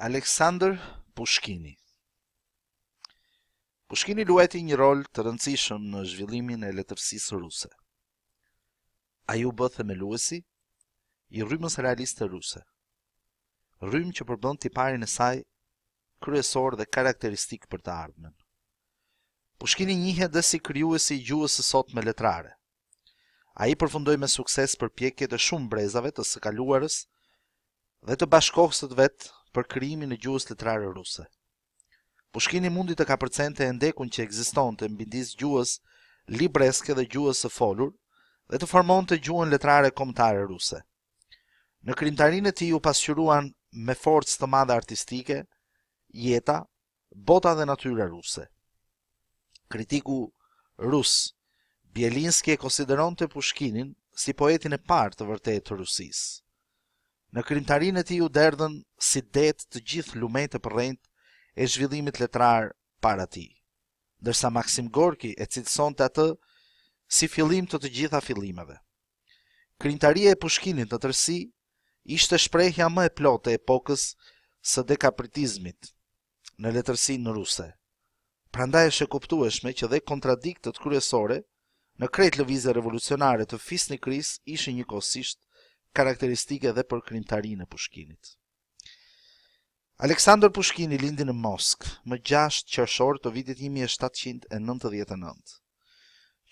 Aleksandr Pushkini Pushkini luajti një rol të rëndësishëm në zhvillimin e letërsisë ruse. A ju bë themeluesi i rrymës realiste ruse. Rrymë që përbën tiparin e saj kryesor dhe karakteristik për të ardhmen. Pushkini njihet dhe si kryuesi i gjuhës së sot me letrare. A i përfundoj me sukses për pjekje të shumë brezave të sëkaluarës dhe të bashkohësët vetë për krijimin e gjuhës letrare ruse. Pushkini mundi të kapërcente e ndekun që ekziston të mbindis gjuhës libreske dhe gjuhës së folur dhe të formon të gjuhën letrare komtare ruse. Në krimtarin e ti u pasqyruan me forcë të madhe artistike, jeta, bota dhe natyra ruse. Kritiku rus, Bielinski e konsideron të pushkinin si poetin e partë të vërtet të rusis. Në krimtarin e ti u derdhen si det të gjithë lumet e përrejnët e zhvillimit letrar para ti. Dërsa Maxim Gorki e cilëson të atë si fillim të të gjitha fillimeve. Krintaria e pushkinit të tërsi ishte shprejhja më e plotë e epokës së dekapritizmit në letërsi në ruse. Pra është e kuptueshme që dhe kontradiktët kryesore në krejt lëvizje revolucionare të fisni kris ishe një kosisht karakteristike dhe për krimtarin e pushkinit. Aleksandr Pushkin i lindi në Moskë më 6 qershor të vitit 1799.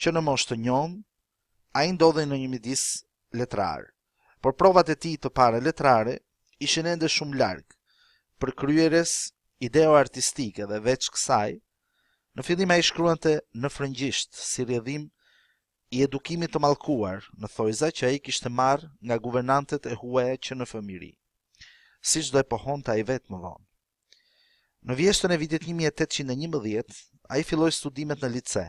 Që në moshë të njom, a i ndodhe në një midis letrarë, por provat e ti të pare letrare ishin ende shumë largë, për kryeres ideo artistike dhe veç kësaj, në fillim a i shkruan në frëngjisht si rjedhim i edukimit të malkuar në thojza që a i kishtë marë nga guvernantet e huaj që në fëmiri si që do e pohon të a i vetë më vonë. Në vjeshtën e vitit 1811, a i filloj studimet në lice,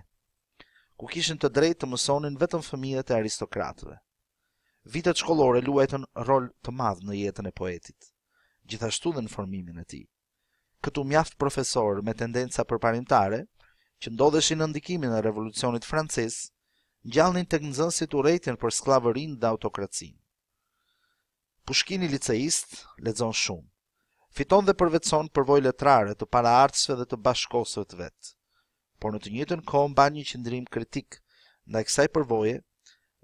ku kishin të drejt të mësonin vetëm fëmijet e aristokratëve. Vitet shkollore luajtën rol të madhë në jetën e poetit, gjithashtu dhe në formimin e ti. Këtu mjaft profesor me tendenca përparimtare, që ndodheshin në ndikimin e revolucionit francis, gjallin të nëzën si rejtjen për sklavërin dhe autokracinë. Pushkini liceist lexon shumë. Fiton dhe përvetson përvojë letrare të paraardhësve dhe të bashkosëve të vet. Por në të njëjtën kohë mban një qendrim kritik ndaj kësaj përvoje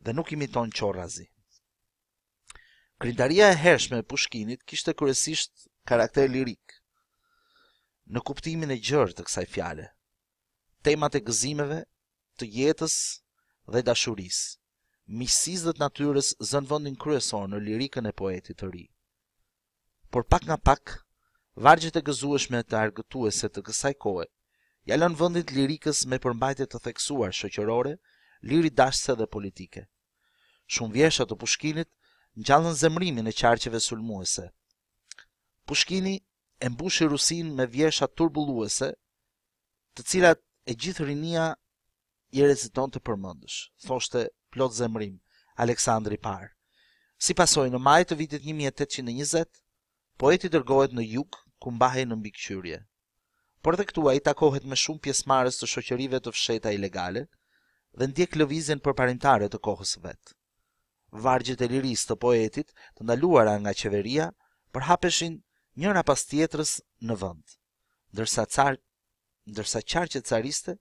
dhe nuk imiton Qorrazi. Krindaria e hershme e Pushkinit kishte kryesisht karakter lirik. Në kuptimin e gjerë të kësaj fjale, temat e gëzimeve të jetës dhe dashurisë misis dhe të natyres zënë vëndin kryesor në lirikën e poetit të ri. Por pak nga pak, vargjët e gëzueshme të argëtuese të kësaj kohë, jalan vëndit lirikës me përmbajtet të theksuar shëqërore, liri dashëse dhe politike. Shumë vjeshtë të pushkinit në gjallën zemrimin e qarqeve sulmuese. Pushkini e mbushi rusin me vjeshtë turbuluese, të cilat e gjithë rinia i reziton të përmëndësh, thoshte plot zemrim, Aleksandri Parë. Si pasoj në majtë të vitit 1820, poeti dërgohet në jug, ku mbahej në mbikëqyrje. Por dhe këtua i takohet me shumë pjesmarës të shoqërive të fsheta ilegale dhe ndjek lëvizjen për parentare të kohës vetë. Vargjit e liris të poetit të ndaluara nga qeveria përhapeshin njëra pas tjetërës në vënd, ndërsa, car... ndërsa qarqet cariste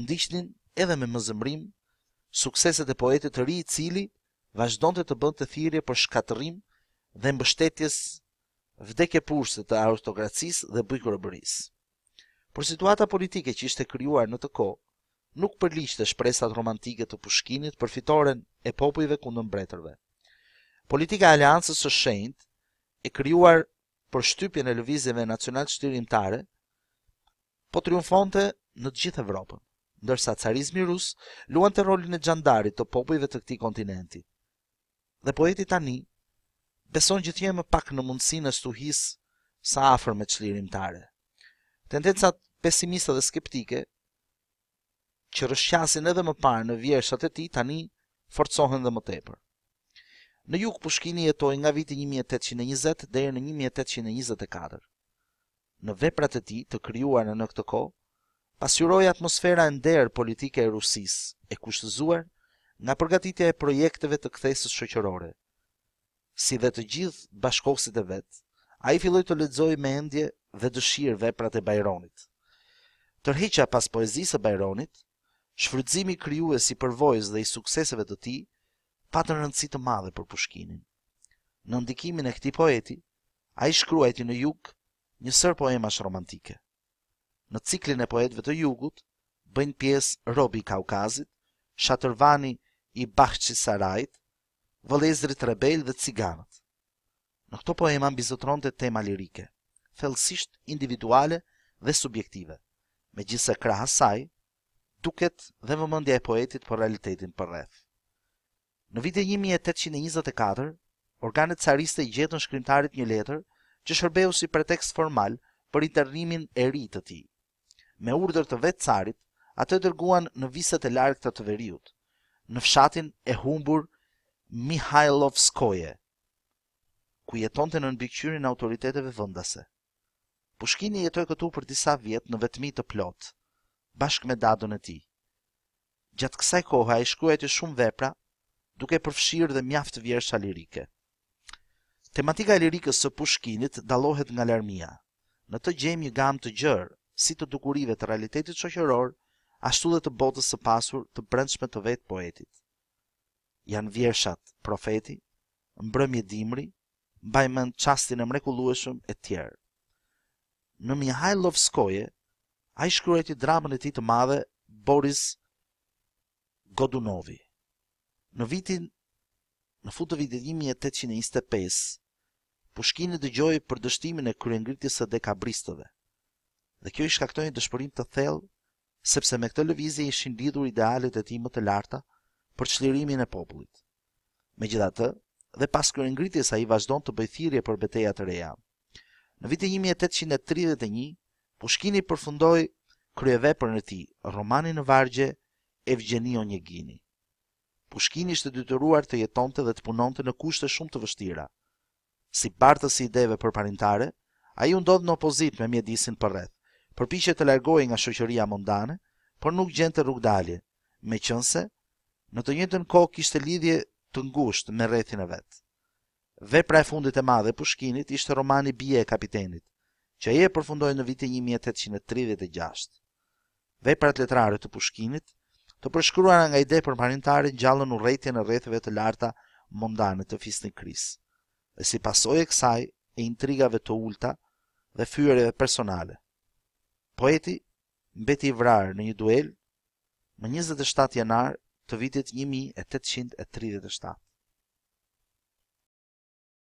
ndishtin edhe me mëzëmrim sukseset e poetit të ri i cili vazhdon të të bënd të thirje për shkatërim dhe mbështetjes vdekje përse të aristokracis dhe bëjkër bëris. Por situata politike që ishte kryuar në të ko, nuk përliqë të shpresat romantike të pushkinit për fitoren e popujve kundën bretërve. Politika aleancës së shenjtë e kryuar për shtypjen e lëvizjeve nacional shtyrimtare, po triumfonte në gjithë Evropën ndërsa carizmi rus luan të rolin e gjandarit të popujve të këti kontinenti. Dhe poeti tani beson gjithje më pak në mundësin e stuhis sa afer me qlirim tare. Tendencat pesimista dhe skeptike që rëshqasin edhe më parë në vjeshtat e ti tani forcohen dhe më tepër. Në juk Pushkini jetoi nga viti 1820 deri në 1824. Në veprat e tij të krijuara në këtë kohë, pasyroj atmosfera e nderë politike e Rusis, e kushtëzuar nga përgatitja e projekteve të kthesës shoqërore. Si dhe të gjithë bashkohësit e vetë, a i filloj të ledzoj me endje dhe dëshirë veprat e Bajronit. Tërhiqa pas poezisë e Bajronit, shfrydzimi kryu e si përvojës dhe i sukseseve të ti, patë në rëndësi të madhe për pushkinin. Në ndikimin e këti poeti, a i shkruajti në jukë një sër poemash romantike në ciklin e poetëve të jugut, bëjnë pjesë robi i Kaukazit, shatërvani i Bahçi Sarajt, vëlezrit rebel dhe ciganët. Në këto poema mbizotronte tema lirike, thellësisht individuale dhe subjektive, me gjithse kraha saj, duket dhe vëmëndja e poetit për realitetin për rreth. Në vitin 1824, organet cariste i gjetën shkrimtarit një letër që shërbeu si pretekst formal për internimin e ri të tij me urdhër të vetë carit, atë e dërguan në viset e larkë të të veriut, në fshatin e humbur Mihajlovskoje, ku jeton të në nënbikqyrin autoriteteve vëndase. Pushkini jetoj këtu për disa vjetë në vetëmi të plotë, bashkë me dadën e ti. Gjatë kësaj koha i të shumë vepra duke përfshirë dhe mjaftë vjersha lirike. Tematika e lirikës së pushkinit dalohet nga lërmia. Në të gjemi gamë të gjërë, si të dukurive të realitetit shoqëror, ashtu dhe të botës së pasur të brendshme të vetë poetit. Janë vjershat profeti, mbrëmje dimri, bajmen qastin e mrekulueshëm e tjerë. Në Mihaj Lovskoje, a i dramën e ti të madhe Boris Godunovi. Në vitin, në futë të vitit 1825, Pushkinit dëgjoj për dështimin e kërëngritisë dhe kabristëve dhe kjo i shkaktoi një dëshpërim të thellë sepse me këtë lëvizje ishin lidhur idealet e tij më të larta për çlirimin e popullit. Megjithatë, dhe pas kërë ngritjes a i vazhdon të bëjthirje për betejat të reja. Në vitin 1831, Pushkini përfundoj kryeve për në ti, romanin në vargje, Evgenio Njegini. Pushkini ishte detyruar të jetonte dhe të punonte në kushte shumë të vështira. Si bartës i ideve për parintare, a i undodhë në opozit me mjedisin përreth përpiqet të largohej nga shoqëria mundane, por nuk gjente rrugdalje, meqense në të njëjtën kohë kishte lidhje të ngusht me rrethin e vet. Vepra e fundit e madhe e Pushkinit ishte romani Bie e kapitenit, që ai e përfundoj në vitin 1836. Veprat letrare të Pushkinit, të përshkruara nga ide për marinëtarin gjallën rethin e rrethëve të larta mundane të fisnin kris. Dhe si pasojë kësaj e intrigave të ulta dhe fyerjeve personale, Poeti mbeti i vrarë në një duel më 27 janar të vitit 1837.